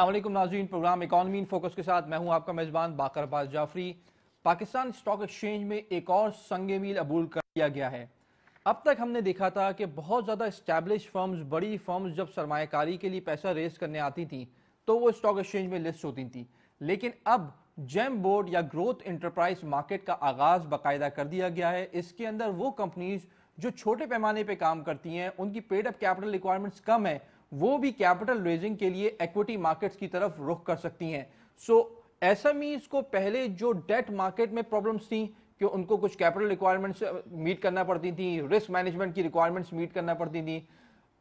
अल्लाम नाजीन programme economy in focus के साथ मैं हूं आपका मेज़बान बाकर अब्बास जाफरी पाकिस्तान स्टॉक एक्सचेंज में एक और संग मील अबूल कर दिया गया है अब तक हमने देखा था कि बहुत ज़्यादा इस्टेब्लिश फर्म्स बड़ी फर्म्स जब सरमाकारी के लिए पैसा रेस करने आती थी तो वो स्टॉक एक्सचेंज में लिस्ट होती थी लेकिन अब जैम बोर्ड या ग्रोथ इंटरप्राइज मार्केट का आगाज़ बाकायदा कर दिया गया है इसके अंदर वो कंपनीज़ जो छोटे पैमाने पर काम करती हैं उनकी पेड अप कैपिटल रिक्वायरमेंट्स कम है वो भी कैपिटल रेजिंग के लिए इक्विटी मार्केट्स की तरफ रुख कर सकती हैं सो so, ऐसा को पहले जो डेट मार्केट में प्रॉब्लम्स थी कि उनको कुछ कैपिटल रिक्वायरमेंट्स मीट करना पड़ती थी रिस्क मैनेजमेंट की रिक्वायरमेंट्स मीट करना पड़ती थी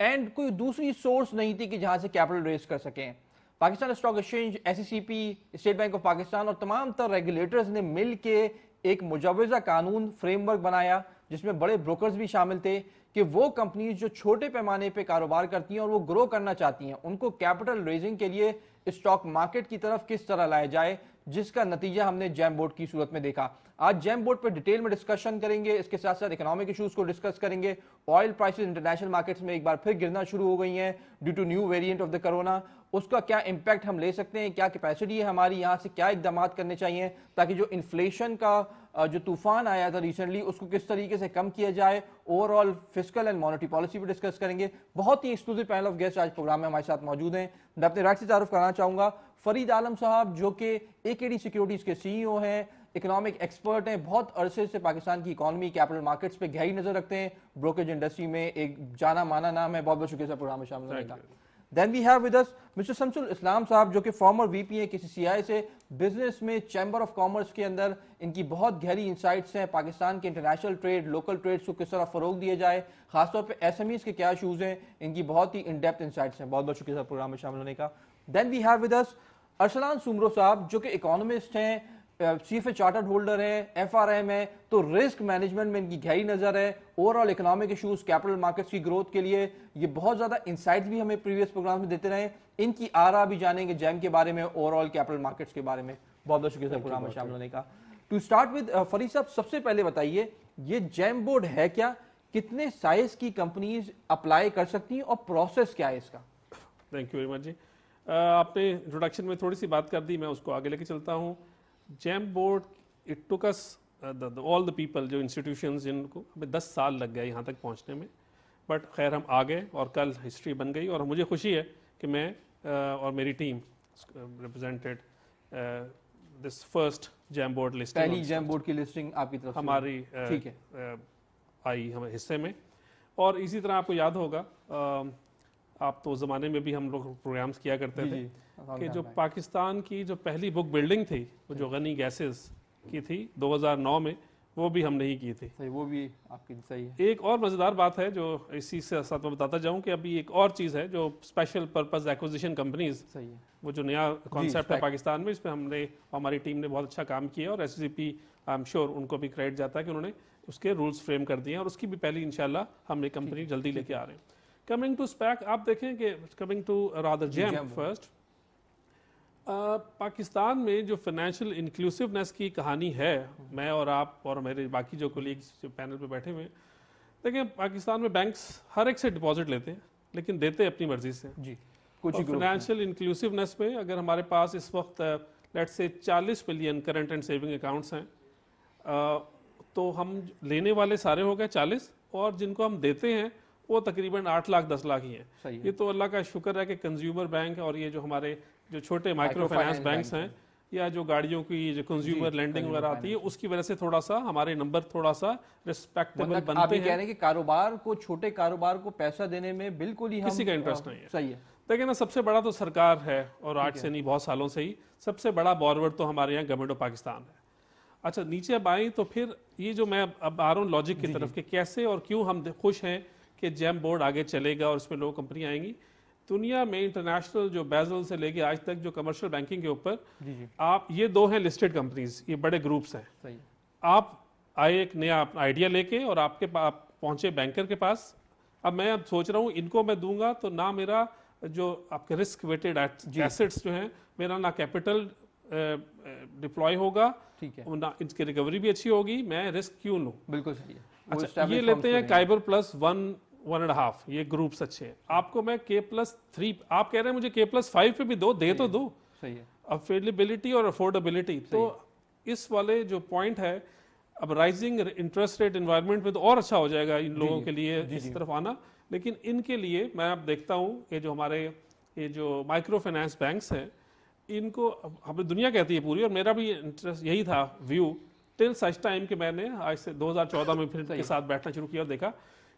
एंड कोई दूसरी सोर्स नहीं थी कि जहां से कैपिटल रेज कर सकें Pakistan stock exchange S state bank of Pakistan और तमाम तर रेगुलेटर्स ने मिल एक मुजवजा कानून फ्रेमवर्क बनाया जिसमें बड़े ब्रोकर्स भी शामिल थे कि वो कंपनीज जो छोटे पैमाने पे कारोबार करती हैं और वो ग्रो करना चाहती हैं उनको कैपिटल रेजिंग के लिए स्टॉक मार्केट की तरफ किस तरह लाया जाए जिसका नतीजा हमने जैम बोर्ड की सूरत में देखा आज जैम बोर्ड पर डिटेल में डिस्कशन करेंगे इसके साथ साथ इकोनॉमिक इश्यूज को डिस्कस करेंगे ऑयल प्राइसेस इंटरनेशनल मार्केट्स में एक बार फिर गिरना शुरू हो गई हैं due to new variant of the corona उसका क्या इम्पैक्ट हम ले सकते हैं क्या कैपेसिटी है हमारी यहाँ से क्या इकदाम करने चाहिए ताकि जो इन्फ्लेशन का जो तूफान आया था रिसेंटली उसको किस तरीके से कम किया जाए overall physical and monetary policy भी डिस्कस करेंगे बहुत ही एक्सक्लूसिव पैनल ऑफ गेस्ट आज प्रोग्राम में हमारे साथ मौजूद हैं मैं अपने राइट से तारुफ करना चाहूंगा फरीद आलम साहब जो कि ए के डी सिक्योरिटीज के सीईओ हैं इकोनॉमिक एक्सपर्ट हैं बहुत अरसे से पाकिस्तान की इकोनॉमी कैपिटल मार्केट्स पे गहरी नजर रखते हैं ब्रोकेज इंडस्ट्री में एक जाना माना नाम है बहुत बहुत शुक्रिया प्रोग्राम में शामिल होने का then we have with us mister Shamsul Islam साहब जो कि फॉर्मर वीपी हैं केसीसीआई से बिजनेस में चैम्बर ऑफ कॉमर्स के अंदर इनकी बहुत गहरी इंसाइट्स हैं पाकिस्तान के इंटरनेशनल ट्रेड लोकल ट्रेड्स को किस तरह फ़रोग दिया जाए खासतौर पर एस एम ईज़ के क्या इशूज़ हैं इनकी बहुत ही इन इंसाइट्स हैं बहुत बहुत शुक्रिया सर प्रोग्राम में शामिल होने का then we have with us Arsalan Soomro साहब जो कि इकोनॉमिस्ट हैं चीफ चार्टर्ड होल्डर हैं एफ आर एम है तो रिस्क मैनेजमेंट में इनकी गहरी नजर है overall economic issues capital markets की ग्रोथ के लिए ये बहुत ज्यादा इंसाइट भी हमें प्रीवियस प्रोग्राम में देते रहे इनकी आरा भी जानेंगे जैम के बारे में ओवरऑल कैपिटल मार्केट्स के बारे में बहुत बहुत शुक्रिया प्रोग्राम में शामिल होने का टू स्टार्ट विद फरी साहब सबसे पहले बताइए ये जैम बोर्ड है क्या कितने साइज की कंपनीज अप्लाई कर सकती हैं और प्रोसेस क्या है इसका थैंक यू वेरी मच जी आपने इंट्रोडक्शन में थोड़ी सी बात कर दी मैं उसको आगे लेके चलता हूँ GEM board it took us all the people जो इंस्टीट्यूशन जिनको हमें दस साल लग गया यहाँ तक पहुँचने में बट खैर हम आ गए और कल हिस्ट्री बन गई और मुझे खुशी है कि मैं uh, और मेरी team represented this first GEM board listing पहली जैम बोर्ड की लिस्टिंग आपकी तरफ हमारी uh, ठीक uh, है uh, आई हमारे हिस्से में और इसी तरह आपको याद होगा uh, आप तो ज़माने में भी हम लोग प्रोग्राम्स किया करते थे जी। कि जो पाकिस्तान की जो पहली बुक बिल्डिंग थी वो जो गनी गैसेस की थी 2009 में वो भी हम नहीं की थी सही वो भी आपकी सही है एक और मज़ेदार बात है जो इसी से साथ में बताता जाऊं कि अभी एक और चीज़ है जो स्पेशल पर्पज़ एक्विजिशन कंपनीज सही है वो जो नया कॉन्सेप्ट है पाकिस्तान में इस पर हमने हमारी टीम ने बहुत अच्छा काम किया और एस आई एम श्योर उनको भी क्रेडिट जाता है कि उन्होंने उसके रूल्स फ्रेम कर दिए और उसकी भी पहली इनशाला हम एक कंपनी जल्दी लेके आ रहे हैं कमिंग टू स्पैक आप देखें कि coming to rather GEM first Pakistan में जो फाइनेंशियल इंक्लूसिवनेस की कहानी है मैं और आप और मेरे बाकी जो कोलीग्स जो पैनल पे बैठे हुए देखिए पाकिस्तान में बैंक्स हर एक से डिपॉजिट लेते हैं लेकिन देते अपनी मर्जी से जी कुछ फाइनेंशियल इंक्लूसिवनेस में अगर हमारे पास इस वक्त लेट से 40 billion current and saving accounts हैं तो हम लेने वाले सारे हो गए 40 और जिनको हम देते हैं वो तकरीबन आठ लाख दस लाख ही हैं है। ये तो अल्लाह का शुक्र है कि कंज्यूमर बैंक और ये जो हमारे जो छोटे माइक्रो फाइनेंस बैंक हैं या जो गाड़ियों की जो कंज्यूमर लैंडिंग वगैरह आती है उसकी वजह से थोड़ा सा हमारे नंबर थोड़ा सा रिस्पेक्टेबल मतलब बनते हैं कह रहे हैं कि कारोबार को छोटे कारोबार को पैसा देने में बिल्कुल ही किसी का इंटरेस्ट नहीं है सही है देखिए ना सबसे बड़ा तो सरकार है और आज से नहीं बहुत सालों से ही सबसे बड़ा बॉरवर्ड तो हमारे यहाँ गवर्नमेंट ऑफ पाकिस्तान है अच्छा नीचे अब आई तो फिर ये जो मैं अब आ रहा हूँ लॉजिक की तरफ कि कैसे और क्यों हम खुश हैं कि जैम बोर्ड आगे चलेगा और इसमें लोग कंपनी आएंगी दुनिया में इंटरनेशनल जो बैजल से लेके आज तक जो कमर्शियल बैंकिंग के ऊपर आप ये दो हैं लिस्टेड कंपनीज ये बड़े ग्रुप्स हैं आप आए एक नया आइडिया लेके और आपके आप पहुंचे बैंकर के पास अब मैं अब सोच रहा हूँ इनको मैं दूंगा तो ना मेरा जो आपके रिस्क वेटेड एसेट्स जो हैं मेरा ना कैपिटल डिप्लॉय होगा ठीक है ना इनकी रिकवरी भी अच्छी होगी मैं रिस्क क्यों लूँ बिल्कुल सही है अच्छा ये लेते हैं KIBOR plus one one and half ये ग्रुप्स अच्छे हैं आपको मैं के प्लस थ्री आप कह रहे हैं मुझे के प्लस फाइव पे भी दो दे तो दो सही है अवेलेबिलिटी और अफोर्डेबिलिटी तो इस वाले जो पॉइंट है अब राइजिंग इंटरेस्ट रेट इन्वायरमेंट में तो और अच्छा हो जाएगा इन लोगों के लिए इस तरफ आना लेकिन इनके लिए मैं अब देखता हूँ ये जो हमारे ये जो माइक्रो फाइनेंस बैंक्स हैं इनको हमें दुनिया कहती है पूरी और मेरा भी इंटरेस्ट यही था व्यू टिल सच टाइम कि मैंने आज से 2014 में फिर इनके साथ बैठना शुरू किया और देखा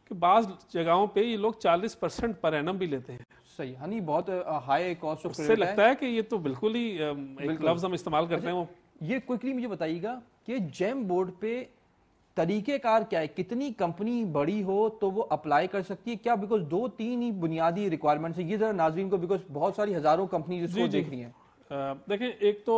कि बाज जगहों पे ये लोग 40 परसेंट पर एनम भी लेते हैं सही यानी बहुत हाई कॉस्ट ऑफ उससे लगता है कि ये तो बिल्कुल ही एक लफ्ज हम इस्तेमाल करते अच्छा, हैं वो ये क्विकली मुझे बताइएगा कि जेम बोर्ड पे तरीकेकार क्या है कितनी कंपनी बड़ी हो तो वो अप्लाई कर सकती है क्या बिकॉज दो तीन ही बुनियादी रिक्वायरमेंट्स है ये जरा नाजरीन को बिकॉज बहुत सारी हजारों कंपनी जिसको देख रही हैं देखें एक तो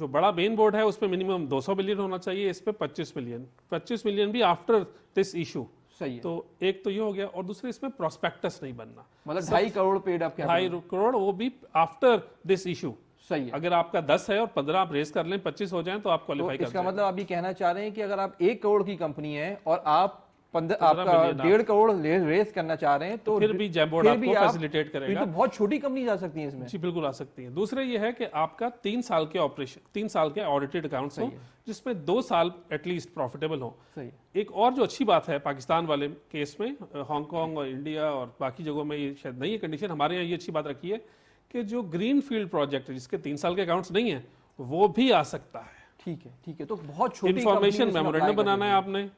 जो बड़ा मेन बोर्ड है उस पर मिनिमम 200 मिलियन होना चाहिए इस पर 25 मिलियन 25 मिलियन भी आफ्टर दिस इशू सही है तो एक तो ये हो गया और दूसरे इसमें प्रोस्पेक्टस नहीं बनना मतलब ढाई करोड़ पेड आप ढाई करोड़ वो भी आफ्टर दिस इशू सही है अगर आपका दस है और पंद्रह आप रेस कर लें पच्चीस हो जाए तो आप क्वालिफाई तो इसका मतलब आप ये कहना चाह रहे हैं कि अगर आप एक करोड़ की कंपनी है और आप आपका डेढ़ करोड़ रेस करना चाह रहे हैं तो, तो फिर भी जैमबोर्ड आपको फैसिलिटेट करेगा तो बहुत छोटी कंपनी जा सकती है इसमें जी बिल्कुल आ सकती है दूसरा ये है कि आपका तीन साल के ऑपरेशन तीन साल के ऑडिटेड अकाउंट हो जिसमें दो साल एटलीस्ट प्रॉफिटेबल हो एक और जो अच्छी बात है पाकिस्तान वाले केस में हांगकांग और इंडिया और बाकी जगहों में ये शायद नहीं है कंडीशन हमारे यहाँ ये अच्छी बात रखी है कि जो ग्रीन फील्ड प्रोजेक्ट है जिसके तीन साल के अकाउंट्स नहीं है वो भी आ सकता है ठीक है ठीक है तो बहुत छोटी इन्फॉर्मेशन मेमोरेंडम बनाना है आपने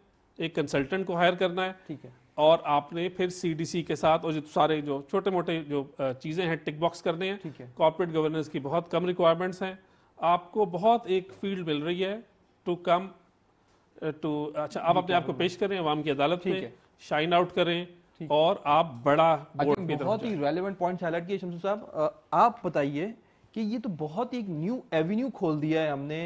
एक कंसल्टेंट को हायर करना है ठीक है और आपने फिर सीडीसी के साथ और जो सारे जो छोटे मोटे जो चीज़ें हैं टिक बॉक्स करने हैं ठीक है कॉर्पोरेट गवर्नेंस की बहुत कम रिक्वायरमेंट्स हैं आपको बहुत एक फील्ड मिल रही है टू कम टू अच्छा आप अपने आप को पेश करें अवाम की अदालत में शाइन आउट करें और आप बड़ा बोर्ड की बहुत ही रेलिवेंट पॉइंट हाईलाइट किए शमसू साहब आप बताइए कि ये तो बहुत ही एक न्यू एवेन्यू खोल दिया है हमने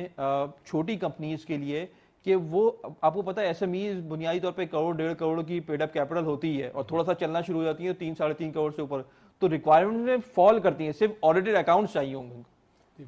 छोटी कंपनीज के लिए कि वो आपको पता है एस बुनियादी तौर पे करोड़ डेढ़ करोड़ की पेड अप कैपिटल होती है और थोड़ा सा चलना शुरू हो जाती है तीन साढ़े तीन करोड़ से ऊपर तो रिक्वायरमेंट में फॉल करती है सिर्फ ऑडिटेड अकाउंट्स चाहिए होंगे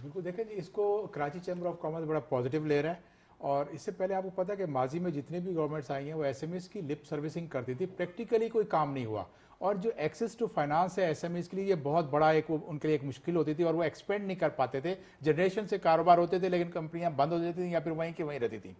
बिल्कुल देखें जी इसको कराची चैम्बर ऑफ कॉमर्स बड़ा पॉजिटिव ले रहा है और इससे पहले आपको पता है कि माजी में जितनी भी गवर्नमेंट्स आई हैं वो एसएमएस की लिप सर्विसिंग करती थी प्रैक्टिकली कोई काम नहीं हुआ और जो एक्सेस टू फाइनेंस है एसएमएस के लिए ये बहुत बड़ा एक उनके लिए एक मुश्किल होती थी और वो एक्सपेंड नहीं कर पाते थे जनरेशन से कारोबार होते थे लेकिन कंपनियां बंद हो जाती थी या फिर वहीं की वहीं रहती थी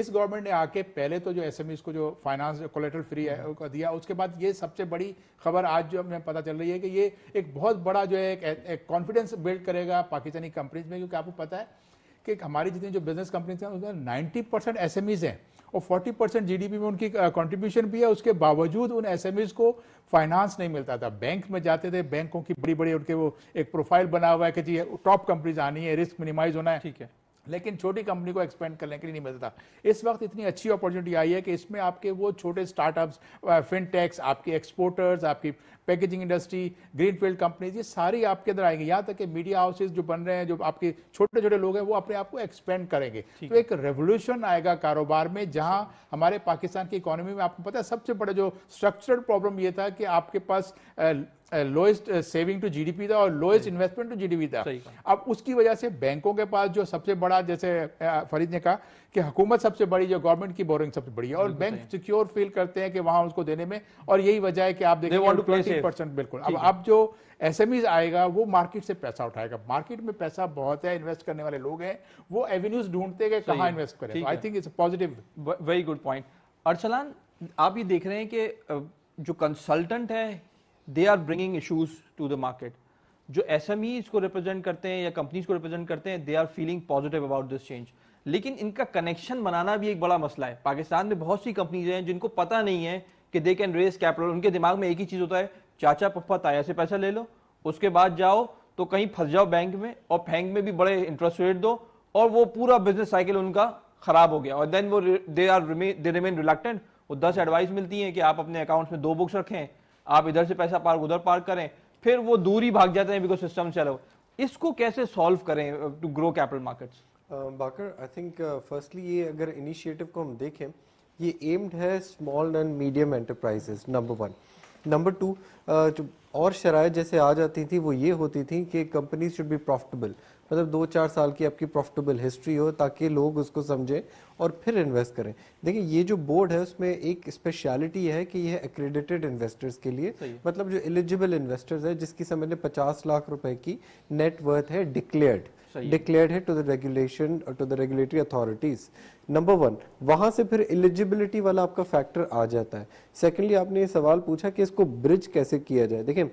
इस गवर्नमेंट ने आके पहले तो जो एस को जो फाइनेंस कोलेटर फ्री का दिया उसके बाद ये सबसे बड़ी खबर आज जो हमें पता चल रही है कि ये एक बहुत बड़ा जो है एक कॉन्फिडेंस बिल्ड करेगा पाकिस्तानी कंपनीज में क्योंकि आपको पता है कि हमारी जितनी जो बिजनेस कंपनी है उसमें नाइन्टी परसेंट एस एम हैं और फोर्टी परसेंट जी में उनकी कंट्रीब्यूशन भी है उसके बावजूद उन एस को फाइनेंस नहीं मिलता था बैंक में जाते थे बैंकों की बड़ी बड़ी उनके वो एक प्रोफाइल बना हुआ है कि जी टॉप कंपनीज आनी है रिस्क मिनिमाइज होना है ठीक है लेकिन छोटी कंपनी को एक्सपेंड करने के लिए नहीं मिलता इस वक्त इतनी अच्छी अपॉर्चुनिटी आई है कि इसमें आपके वो छोटे स्टार्टअप्स फिनटेक्स आपके एक्सपोर्टर्स आपकी पैकेजिंग इंडस्ट्री ग्रीनफील्ड कंपनीज ये सारी आपके अंदर आएंगी यहाँ तक कि मीडिया हाउसेज जो बन रहे हैं जो आपके छोटे छोटे लोग हैं वो अपने आप को एक्सपेंड करेंगे तो एक रेवोल्यूशन आएगा कारोबार में जहाँ हमारे पाकिस्तान की इकोनॉमी में आपको पता है सबसे बड़ा जो स्ट्रक्चरल प्रॉब्लम ये था कि आपके पास लोएस्ट सेविंग टू जीडीपी था और लोएस्ट इन्वेस्टमेंट टू जीडीपी था अब उसकी वजह से बैंकों के पास जो सबसे बड़ा जैसे uh, फरीद ने कहा कि हुकूमत सबसे बड़ी जो गवर्नमेंट की बोरिंग सबसे बड़ी है और बैंक सिक्योर फील करते हैं कि वहां उसको देने में और यही वजह है कि आप देखिए परसेंट बिल्कुल अब अब जो एस आएगा वो मार्केट से पैसा उठाएगा मार्केट में पैसा बहुत है इन्वेस्ट करने वाले लोग हैं वो एवेन्यूज ढूंढते हैं कहाँ इन्वेस्ट करें I think it's positive very good point Arsalan आप ये देख रहे हैं कि जो कंसल्टेंट है they are bringing issues to the market जो एस एम ईज को रिप्रेजेंट करते हैं या कंपनीज को रिप्रेजेंट करते हैं they are feeling positive about this change लेकिन इनका कनेक्शन बनाना भी एक बड़ा मसला है पाकिस्तान में बहुत सी कंपनीज हैं जिनको पता नहीं है कि दे कैन रेज कैपिटल उनके दिमाग में एक ही चीज होता है चाचा पप्पा ताया से पैसा ले लो उसके बाद जाओ तो कहीं फंस जाओ बैंक में और बैंक में भी बड़े इंटरेस्ट रेट दो और वो पूरा बिजनेस साइकिल उनका खराब हो गया और देन वो दे आर दे रिमेन रिलेक्टेड वो दस एडवाइस मिलती है कि आप अपने अकाउंट्स में दो बुक्स रखें आप इधर से पैसा पार्क उधर पार्क करें फिर वो दूरी भाग जाते हैं बिकॉज सिस्टम चलो इसको कैसे सॉल्व करें to grow capital markets Baqar I think firstly ये अगर इनिशिएटिव को हम देखें ये एम्ड है small and medium enterprises number one number two और शराय जैसे आ जाती थी वो ये होती थी कि कंपनी शुड बी प्रॉफिटेबल मतलब दो चार साल की आपकी प्रॉफिटेबल हिस्ट्री हो ताकि लोग उसको समझें और फिर इन्वेस्ट करें देखिए ये जो बोर्ड है उसमें एक स्पेशलिटी है कि यह एक्रेडिटेड इन्वेस्टर्स के लिए मतलब जो एलिजिबल इन्वेस्टर्स है जिसकी समझ लें पचास लाख रुपए की नेटवर्थ है डिक्लेयर्ड डिक्लेयर है to the regulation to the regulatory authorities number one वहां से फिर एलिजिबिलिटी वाला आपका फैक्टर आ जाता है सेकेंडली आपने ये सवाल पूछा कि इसको ब्रिज कैसे किया जाए देखिए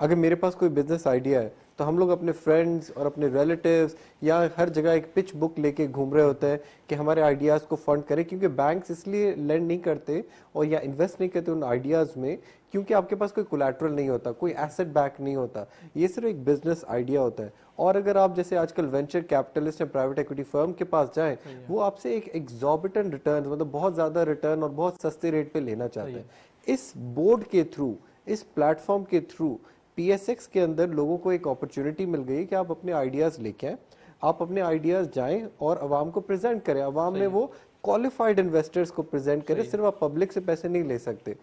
अगर मेरे पास कोई बिजनेस आइडिया है तो हम लोग अपने फ्रेंड्स और अपने रिलेटिव्स या हर जगह एक पिच बुक लेके घूम रहे होते हैं कि हमारे आइडियाज़ को फंड करें क्योंकि बैंक्स इसलिए लैंड नहीं करते और या इन्वेस्ट नहीं करते उन आइडियाज़ में क्योंकि आपके पास कोई कोलेट्रल नहीं होता कोई एसेट बैक नहीं होता ये सिर्फ एक बिजनेस आइडिया होता है और अगर आप जैसे आजकल वेंचर कैपिटलिस्ट या प्राइवेट इक्विटी फर्म के पास जाएं वो आपसे एक एग्जॉबिटन रिटर्न मतलब बहुत ज़्यादा रिटर्न और बहुत सस्ते रेट पे लेना चाहते हैं इस बोर्ड के थ्रू इस प्लेटफॉर्म के थ्रू पीएसएक्स के अंदर लोगों को एक अपॉर्चुनिटी मिल गई कि आप अपने आइडियाज़ लेके आए आप अपने आइडियाज़ जाएं और आवाम को प्रेजेंट करें आवाम में वो क्वालिफाइड इन्वेस्टर्स को प्रेजेंट करें सिर्फ आप पब्लिक से पैसे नहीं ले सकते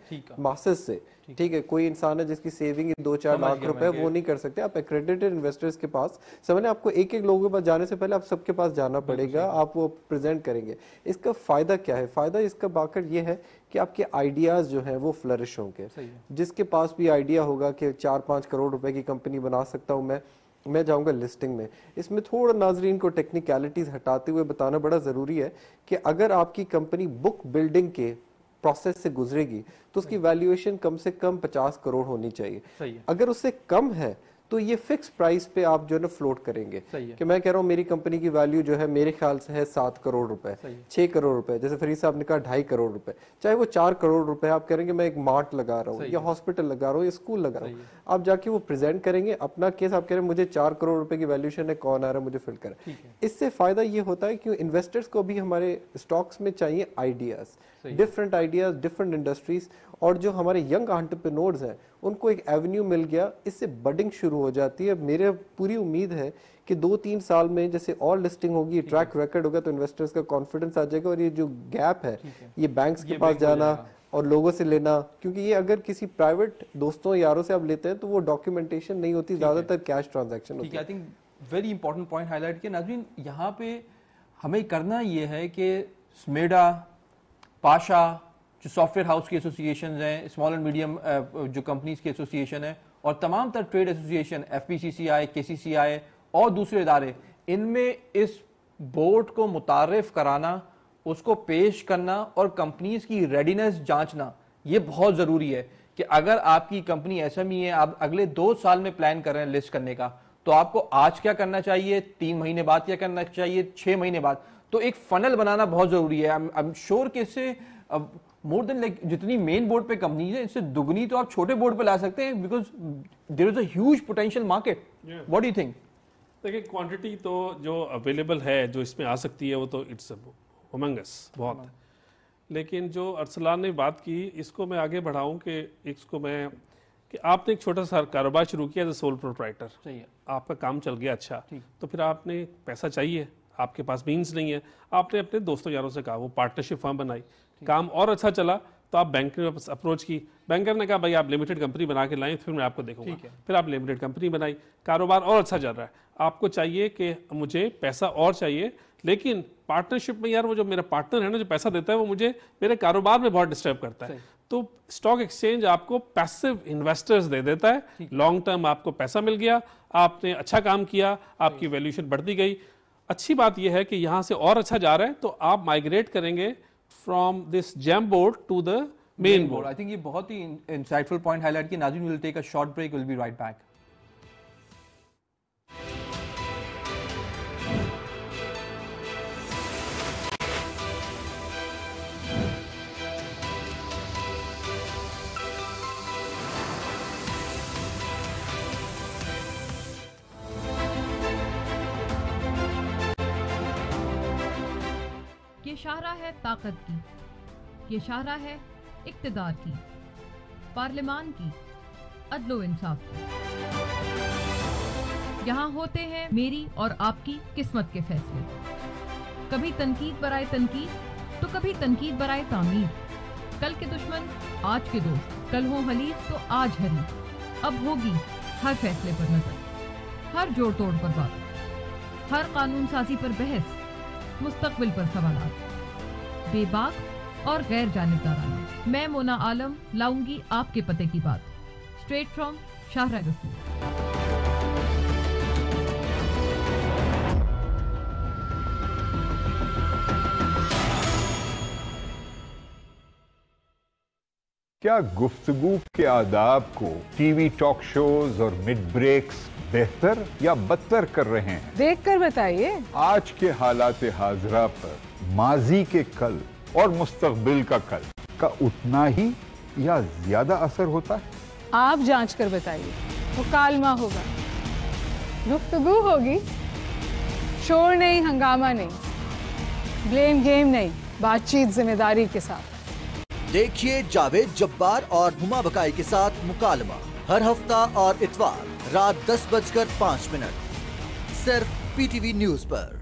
मासेस से ठीक है कोई इंसान है जिसकी सेविंग दो चार लाख रुपए वो नहीं कर सकते आप एक्रेडिटेड इन्वेस्टर्स के पास समझने आपको एक एक लोगों के पास जाने से पहले आप सबके पास जाना पड़ेगा आप वो प्रेजेंट करेंगे इसका फायदा क्या है फायदा इसका बाकर ये है कि आपके आइडियाज़ जो है वो फ्लरिश होंगे जिसके पास भी आइडिया होगा कि चार पाँच करोड़ रुपए की कंपनी बना सकता हूँ मैं मैं जाऊंगा लिस्टिंग में इसमें थोड़ा नाजरीन को टेक्निकलिटीज़ हटाते हुए बताना बड़ा ज़रूरी है कि अगर आपकी कंपनी बुक बिल्डिंग के प्रोसेस से गुजरेगी तो उसकी वैल्यूएशन कम से कम पचास करोड़ होनी चाहिए अगर उससे कम है तो ये फिक्स प्राइस पे आप जो है ना फ्लोट करेंगे कि मैं कह रहा हूँ मेरी कंपनी की वैल्यू जो है मेरे ख्याल से है सात करोड़ रुपए छह करोड़ रुपए जैसे फरीद साहब ने कहा ढाई करोड़ रुपए चाहे वो चार करोड़ रुपए आप कह रहे हैं मैं एक मार्ट लगा रहा हूँ या हॉस्पिटल लगा रहा हूँ या स्कूल लगा रहा हूँ आप जाके वो प्रेजेंट करेंगे अपना केस आप कह रहे हैं मुझे चार करोड़ रुपए की वैल्यूशन है कौन आ रहा है मुझे फिल कर इससे फायदा ये होता है कि इन्वेस्टर्स को भी हमारे स्टॉक्स में चाहिए ideas different ideas different industries और जो हमारे यंग आंट्रप्रनोर्स हैं उनको एक एवेन्यू मिल गया इससे बडिंग शुरू हो जाती है मेरे पूरी उम्मीद है कि दो तीन साल में जैसे और लिस्टिंग होगी ट्रैक रिकॉर्ड होगा तो इन्वेस्टर्स का कॉन्फिडेंस आ जाएगा और ये जो गैप है ये बैंक के पास जाना और लोगों से लेना क्योंकि ये अगर किसी प्राइवेट दोस्तों यारों से आप लेते हैं तो वो डॉक्यूमेंटेशन नहीं होती ज्यादातर कैश ट्रांजेक्शन होती है I think very important point highlight किया नाजरीन यहाँ पे हमें करना ये है कि स्मेडा पाशा जो सॉफ्टवेयर हाउस की एसोसिएशन हैं स्मॉल एंड मीडियम जो कंपनीज की एसोसिएशन है और तमाम तर trade association F P C C I K C C आई और दूसरे इदारे इनमें इस बोर्ड को मुतारफ कराना उसको पेश करना और कंपनीज की रेडीनेस जांचना ये बहुत ज़रूरी है कि अगर आपकी कंपनी एस एम ई है आप अगले दो साल में प्लान कर रहे हैं लिस्ट करने का तो आपको आज क्या करना चाहिए तीन महीने बाद क्या करना चाहिए छः महीने बाद तो एक फनल बनाना बहुत जरूरी है आई एम श्योर कि इससे मोर देन लाइक जितनी मेन बोर्ड पे कंपनीज है इससे दुगनी तो आप छोटे बोर्ड पे ला सकते हैं because there is a potential market what you think देखिए क्वांटिटी तो जो अवेलेबल है जो इसमें आ सकती है वो तो इट्स होमंगस बहुत लेकिन जो अरसलान ने बात की इसको मैं आगे बढ़ाऊं कि इसको मैं कि आपने एक छोटा सा कारोबार शुरू किया एज अ सोल प्रोप्राइटर आपका काम चल गया अच्छा तो फिर आपने पैसा चाहिए आपके पास मीन्स नहीं है आपने अपने दोस्तों यारों से कहा वो पार्टनरशिप फॉर्म बनाई काम और अच्छा चला तो आप बैंक ने अप्रोच की बैंकर ने कहा भाई आप लिमिटेड कंपनी बना के लाएं फिर मैं आपको देखूंगा फिर आप लिमिटेड कंपनी बनाई कारोबार और अच्छा चल रहा है आपको चाहिए कि मुझे पैसा और चाहिए लेकिन पार्टनरशिप में यार वो जो मेरा पार्टनर है ना जो पैसा देता है वो मुझे मेरे कारोबार में बहुत डिस्टर्ब करता है तो स्टॉक एक्सचेंज आपको पैसिव इन्वेस्टर्स दे देता है लॉन्ग टर्म आपको पैसा मिल गया आपने अच्छा काम किया आपकी वैल्यूशन बढ़ती गई अच्छी बात यह है कि यहाँ से और अच्छा जा रहा है तो आप माइग्रेट करेंगे from this GEM board to the main board I think ये बहुत ही इंसाइटफुल पॉइंट हाईलाइट की नाजिन we'll take a short break we'll be right back शाहरा है ताकत की ये शाहरा है इकतदार की पार्लियामान की अदलो इंसाफ की यहाँ होते हैं मेरी और आपकी किस्मत के फैसले कभी तनकीद बरए तनकीद तो कभी तनकीद बरए तामीर कल के दुश्मन आज के दोस्त कल हो हलीफ तो आज हरीफ अब होगी हर फैसले पर नजर हर जोड़ तोड़ पर बात हर कानून साजी पर बहस मुस्तकबिल पर सवाल बेबाक और गैर जानबदाराना मैं मोना आलम लाऊंगी आपके पते की बात स्ट्रेट फ्रॉम शाहरा रसूल क्या गुफ्तगु के आदाब को टीवी टॉक शोज और मिड ब्रेक्स बेहतर या बदतर कर रहे हैं देख कर बताइए आज के हालात हाजरा पर माजी के कल और मुस्तबिल का कल का उतना ही या ज्यादा असर होता है आप जांच कर बताइए मुकालमा होगा गुफ्तगु होगी शोर नहीं हंगामा नहीं ब्लेम गेम नहीं बातचीत जिम्मेदारी के साथ देखिए जावेद जब्बार और हुमा बकाई के साथ मुकालमा हर हफ्ता और इतवार रात दस बजकर पाँच मिनट सिर्फ पीटीवी न्यूज पर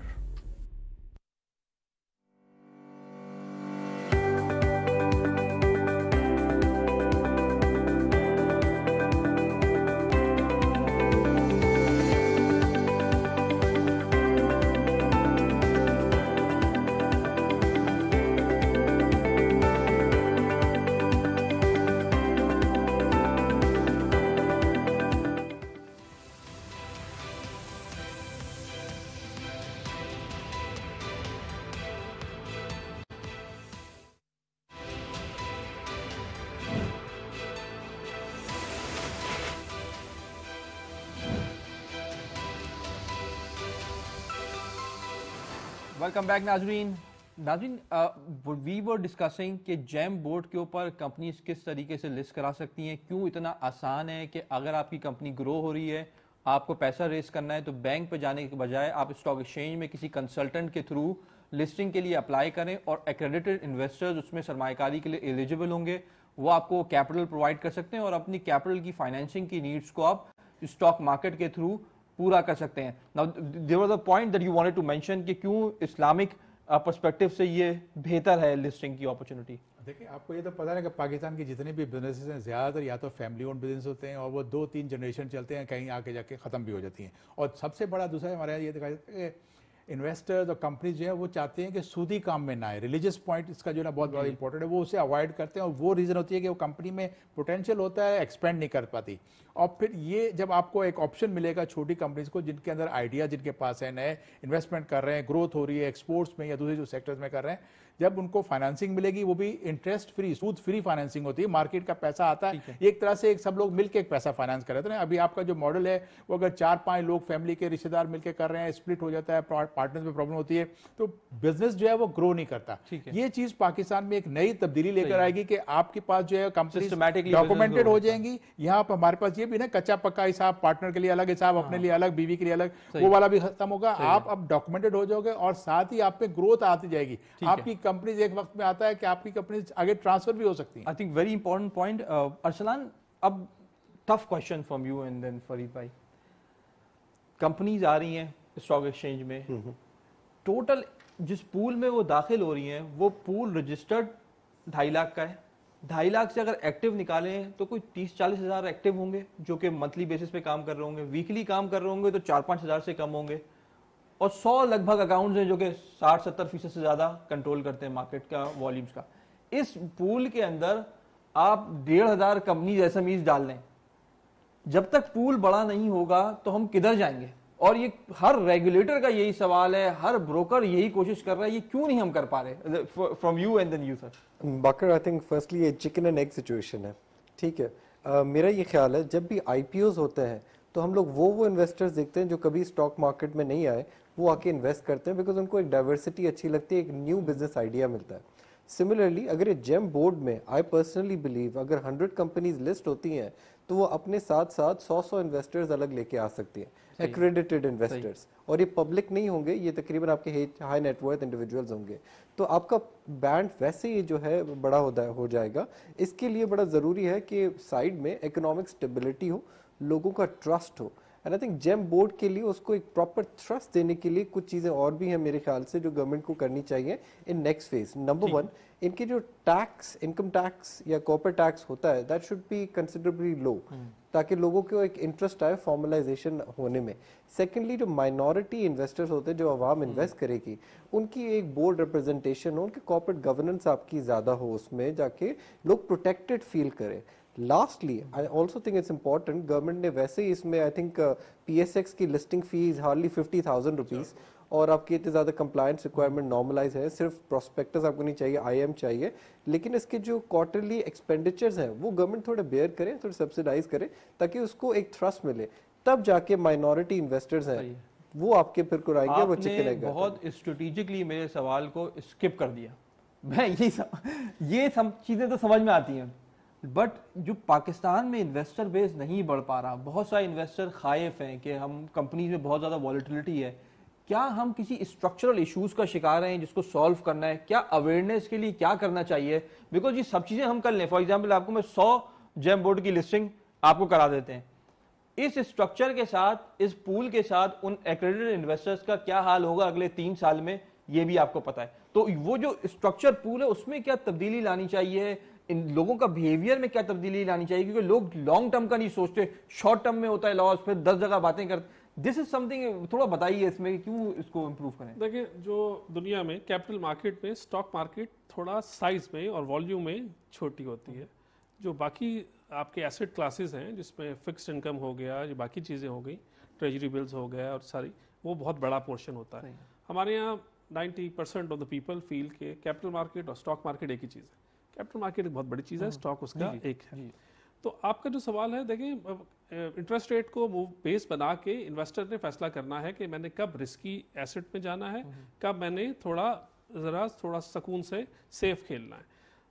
वेलकम बैक नाजरीन नाजरीन वी वर डिस्कसिंग कि जैम बोर्ड के ऊपर कंपनीज किस तरीके से लिस्ट करा सकती हैं क्यों इतना आसान है कि अगर आपकी कंपनी ग्रो हो रही है आपको पैसा रेस करना है तो बैंक पर जाने के बजाय आप स्टॉक एक्सचेंज में किसी कंसल्टेंट के थ्रू लिस्टिंग के लिए अप्लाई करें और एक्रेडिटेड इन्वेस्टर्स उसमें सरमाकारी के लिए एलिजिबल होंगे वो आपको कैपिटल प्रोवाइड कर सकते हैं और अपनी कैपिटल की फाइनेंसिंग की नीड्स को आप स्टॉक मार्केट के थ्रू पूरा कर सकते हैं now there was a point that you wanted to mention कि क्यों इस्लामिक पर्सपेक्टिव uh, से ये बेहतर है लिस्टिंग की अपॉर्चुनिटी देखिए आपको ये तो पता है कि पाकिस्तान की जितने भी बिजनेस हैं ज़्यादातर या तो फैमिली ओन बिजनेस होते हैं और वो दो तीन जनरेशन चलते हैं कहीं आके जाके ख़त्म भी हो जाती हैं और सबसे बड़ा दूसरा हमारे यहाँ ये दिखाई देता है इन्वेस्टर्स और कंपनीज जो है वो चाहते हैं कि सूदी काम में ना आए रिलीजियस पॉइंट इसका जो ना बहुत बड़ा इंपॉर्टेंट है वो उसे अवॉइड करते हैं और वो रीज़न होती है कि वो कंपनी में पोटेंशियल होता है एक्सपेंड नहीं कर पाती और फिर ये जब आपको एक ऑप्शन मिलेगा छोटी कंपनीज को जिनके अंदर आइडिया जिनके पास है नए इन्वेस्टमेंट कर रहे हैं ग्रोथ हो रही है एक्सपोर्ट्स में या दूसरे जो सेक्टर्स में कर रहे हैं जब उनको फाइनेंसिंग मिलेगी वो भी इंटरेस्ट फ्री सूद फ्री फाइनेंसिंग होती है मार्केट का पैसा आता है एक तरह से एक सब लोग मिलकर एक पैसा फाइनेंस कर रहे थे अभी आपका जो मॉडल है वो अगर चार पांच लोग फैमिली के रिश्तेदार मिलकर कर रहे हैं स्प्लिट हो जाता है पार्टनर में प्रॉब्लम होती है तो बिजनेस जो है वो ग्रो नहीं करता ये चीज पाकिस्तान में एक नई तब्दीली लेकर आएगी कि आपके पास जो है कंपनी डॉक्यूमेंटेड हो जाएंगी यहाँ पर हमारे पास ये भी ना कच्चा पक्का हिसाब पार्टनर के लिए अलग हिसाब अपने हाँ। लिए अलग बीवी के लिए अलग वो वाला भी खत्म होगा आप अब डॉक्यूमेंटेड हो जाओगे और साथ ही आप पे ग्रोथ आती जाएगी आपकी कंपनीज एक वक्त में आता है कि आपकी कंपनीज आगे ट्रांसफर भी हो सकती है I think very important point Arsalan अब tough question from you and then Farid भाई कंपनीज आ रही हैं स्टॉक एक्सचेंज में टोटल हम्म, हम्म। जिस पूल में वो दाखिल हो रही हैं वो पूल रजिस्टर्ड ढाई लाख का है ढाई लाख से अगर एक्टिव निकालें तो कोई तीस चालीस हजार एक्टिव होंगे जो कि मंथली बेसिस पे काम कर रहे होंगे वीकली काम कर रहे होंगे तो चार पांच हजार से कम होंगे और 100 लगभग अकाउंट्स हैं जो कि 60-70 फीसद से ज़्यादा कंट्रोल करते हैं मार्केट का वॉल्यूम्स का इस पूल के अंदर आप डेढ़ हज़ार कंपनीज एस डाल लें जब तक पूल बड़ा नहीं होगा तो हम किधर जाएंगे और ये हर रेगुलेटर का यही सवाल है हर ब्रोकर यही कोशिश कर रहा है ये क्यों नहीं हम कर पा रहे from you and then you sir Baqar I think firstly ये चिकन एंड एग सिचुएशन है ठीक है uh, मेरा ये ख्याल है जब भी आई होते हैं तो हम लोग वो वो इन्वेस्टर्स देखते हैं जो कभी स्टॉक मार्केट में नहीं आए वो आके इन्वेस्ट करते हैं बिकॉज उनको एक डाइवर्सिटी अच्छी लगती है एक न्यू बिजनेस आइडिया मिलता है सिमिलरली अगर ये जेम बोर्ड में आई पर्सनली बिलीव अगर हंड्रेड कंपनीज लिस्ट होती हैं तो वो अपने साथ साथ सौ सौ इन्वेस्टर्स अलग लेके आ सकती हैं एक्रेडिटेड इन्वेस्टर्स और ये पब्लिक नहीं होंगे ये तकरीबन आपके हाई नेटवर्थ इंडिविजुअल्स होंगे तो आपका बैंड वैसे ही जो है बड़ा हो, हो जाएगा इसके लिए बड़ा ज़रूरी है कि साइड में इकोनॉमिक स्टेबिलिटी हो लोगों का ट्रस्ट हो and I think GEM board के लिए उसको एक प्रॉपर ट्रस्ट देने के लिए कुछ चीज़ें और भी हैं मेरे ख्याल से जो गवर्नमेंट को करनी चाहिए in next phase number one इनके जो टैक्स इनकम टैक्स या कॉपर टैक्स होता है that should be considerably low ताकि लोगों को एक इंटरेस्ट आए फॉर्मलाइजेशन होने में सेकेंडली जो माइनॉरिटी इन्वेस्टर्स होते हैं जो आवाम इन्वेस्ट हम्म। करेगी उनकी एक बोर्ड रिप्रेजेंटेशन हो उनके कॉपरेट गवर्नेंस आपकी ज़्यादा हो उसमें जाके लोग प्रोटेक्टेड फील करें lastly I also think it's important. Government ने वैसे ही इसमें I think P S X की listing fees hardly fifty thousand rupees और आपकी इतनी ज़्यादा कंप्लायंस रिक्वायरमेंट नॉर्मलाइज है सिर्फ प्रोस्पेक्टस आपको नहीं चाहिए आई एम चाहिए लेकिन इसके जो क्वार्टरली एक्सपेंडिचर्स हैं वो गवर्नमेंट थोड़े बेयर करें थोड़े सब्सिडाइज करें ताकि उसको एक थ्रस्ट मिले तब जाके माइनॉरिटी इन्वेस्टर्स हैं वो आपके फिर कराएंगे वो चिकन बहुत स्ट्रेटेजिकली मेरे सवाल को स्किप कर दिया मैं यही सब ये सब चीज़ें तो समझ में आती हैं बट जो पाकिस्तान में इन्वेस्टर बेस नहीं बढ़ पा रहा बहुत सारे इन्वेस्टर खाइफ हैं कि हम कंपनीज में बहुत ज़्यादा वॉलिटिलिटी है क्या हम किसी स्ट्रक्चरल इश्यूज का शिकार हैं जिसको सॉल्व करना है क्या अवेयरनेस के लिए क्या करना चाहिए बिकॉज ये सब चीज़ें हम कर लें फॉर एग्जाम्पल आपको मैं सौ जेम बोर्ड की लिस्टिंग आपको करा देते हैं इस स्ट्रक्चर के साथ इस पूल के साथ उन एक्रेडिटेड इन्वेस्टर्स का क्या हाल होगा अगले तीन साल में ये भी आपको पता है तो वो जो स्ट्रक्चर पूल है उसमें क्या तब्दीली लानी चाहिए इन लोगों का बिहेवियर में क्या तब्दीली लानी चाहिए क्योंकि लोग लॉन्ग टर्म का नहीं सोचते शॉर्ट टर्म में होता है लॉस फिर दस जगह बातें करते दिस इज समथिंग थोड़ा बताइए इसमें क्यों इसको इम्प्रूव करें देखिए जो दुनिया में कैपिटल मार्केट में स्टॉक मार्केट थोड़ा साइज में और वॉल्यूम में छोटी होती है जो बाकी आपके एसेट क्लासेस हैं जिसमें फिक्स इनकम हो गया ये बाकी चीज़ें हो गई ट्रेजरी बिल्स हो गया और सारी वो बहुत बड़ा पोर्शन होता है हमारे यहाँ 90 percent of the people feel के कैपिटल मार्केट और स्टॉक मार्केट एक ही चीज़ है कैपिटल मार्केट एक बहुत बड़ी चीज़ है हाँ, स्टॉक उसका एक है तो आपका जो सवाल है देखिए इंटरेस्ट रेट को मूव बेस बना के इन्वेस्टर ने फैसला करना है कि मैंने कब रिस्की एसेट में जाना है हम्म। कब मैंने थोड़ा ज़रा थोड़ा सुकून से सेफ खेलना है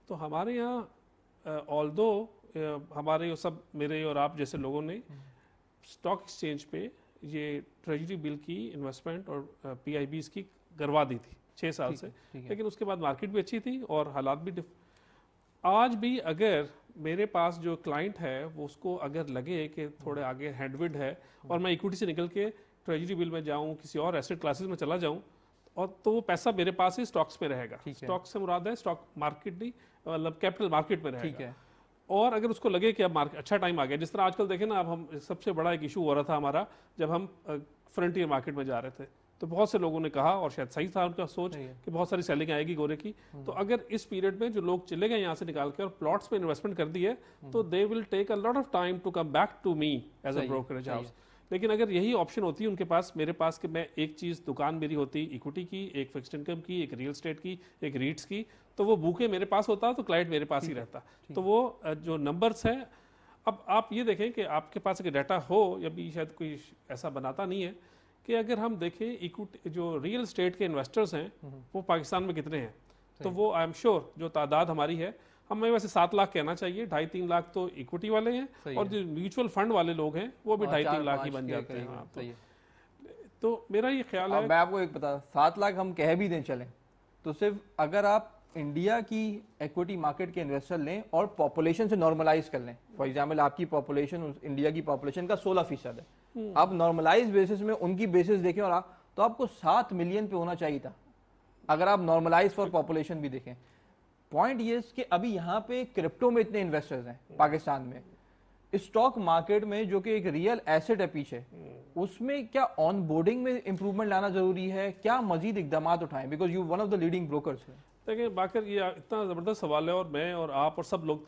तो हमारे यहाँ ऑल दो हमारे सब मेरे और आप जैसे लोगों ने स्टॉक हम्म। एक्सचेंज पे ये ट्रेजरी बिल की इन्वेस्टमेंट और पी की करवा दी थी छः साल से लेकिन उसके बाद मार्केट भी अच्छी थी और हालात भी आज भी अगर मेरे पास जो क्लाइंट है वो उसको अगर लगे कि थोड़े आगे हैंडविड है और मैं इक्विटी से निकल के ट्रेजरी बिल में जाऊँ किसी और एसेट क्लासेस में चला जाऊँ और तो वो पैसा मेरे पास ही स्टॉक्स में रहेगा स्टॉक्स से मुराद है स्टॉक मार्केट नहीं मतलब कैपिटल मार्केट में रहेगा ठीक है और अगर उसको लगे कि अब मार्केट अच्छा टाइम आ गया जिस तरह आजकल देखें ना अब हम सबसे बड़ा एक इशू हो रहा था हमारा जब हम फ्रंटियर मार्केट में जा रहे थे तो बहुत से लोगों ने कहा और शायद सही था उनका सोच कि बहुत सारी सेलिंग आएगी गोरे की हम्म। तो अगर इस पीरियड में जो लोग चले गए यहाँ से निकाल के और प्लॉट्स में इन्वेस्टमेंट कर दिए हम्म। तो they will take a lot of time to come back to me as a brokerage house लेकिन अगर यही ऑप्शन होती उनके पास मेरे पास कि मैं एक चीज़ दुकान मेरी होती इक्विटी की एक फिक्स्ड इनकम की एक रियल स्टेट की एक रीट्स की तो वो भूखे मेरे पास होता तो क्लाइंट मेरे पास ही रहता तो वो जो नंबर्स हैं अब आप ये देखें कि आपके पास अगर डाटा हो या भी शायद कोई ऐसा बनाता नहीं है कि अगर हम देखें इक्विटी जो रियल स्टेट के इन्वेस्टर्स हैं हम्म, हम्म। वो पाकिस्तान में कितने हैं तो वो आई एम श्योर जो तादाद हमारी है हमें वैसे सात लाख कहना चाहिए ढाई तीन लाख तो इक्विटी वाले हैं और जो म्यूचुअल फंड वाले लोग हैं वो भी ढाई तीन लाख ही बन जाते हैं हाँ, तो, तो, मेरा ये ख्याल है मैं आपको एक बता सात लाख हम कह भी दें चलें तो सिर्फ अगर आप इंडिया की इक्विटी मार्केट के इन्वेस्टर लें और पॉपुलेशन से नॉर्मलाइज कर लें फॉर एग्जाम्पल आपकी पॉपुलेशन इंडिया की पॉपुलेशन का सोलह फीसद है आप नॉर्मलाइज बेसिस में उनकी बेसिस देखें और आप तो आपको सात मिलियन पे होना चाहिए था अगर आप नॉर्मलाइज फॉर पॉपुलेशन भी देखें पॉइंट ये कि अभी यहाँ पे क्रिप्टो में इतने इन्वेस्टर्स हैं पाकिस्तान में स्टॉक मार्केट में जो कि एक रियल एसेट है पीछे उसमें क्या ऑन बोर्डिंग में इंप्रूवमेंट लाना जरूरी है क्या मजीद इकदाम उठाएं because you one of the leading brokers है देखिए बाकर ये इतना ज़बरदस्त सवाल है और मैं और आप और सब लोग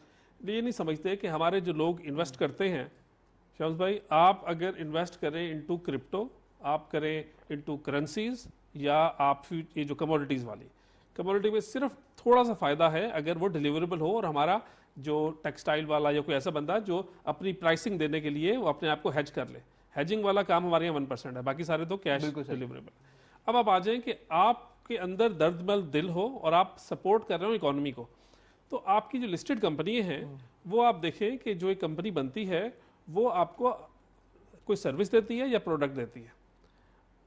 ये नहीं समझते कि हमारे जो लोग इन्वेस्ट करते हैं शाह भाई आप अगर इन्वेस्ट करें इनटू क्रिप्टो आप करें इनटू करेंसीज या आप ये जो कमोडिटीज़ वाली कमोडिटी में सिर्फ थोड़ा सा फ़ायदा है अगर वो डिलीवरेबल हो और हमारा जो टेक्सटाइल वाला या कोई ऐसा बंदा जो अपनी प्राइसिंग देने के लिए वो अपने आप को हैज कर ले हैजिंग वाला काम हमारे यहाँ वन परसेंट है बाकी सारे तो कैश डिलीवरेबल अब आप आ जाएं कि आपके अंदर दर्दमल दिल हो और आप सपोर्ट कर रहे हो इकोनॉमी को तो आपकी जो लिस्टेड कंपनी हैं हम्म। वो आप देखें कि जो एक कंपनी बनती है वो आपको कोई सर्विस देती है या प्रोडक्ट देती है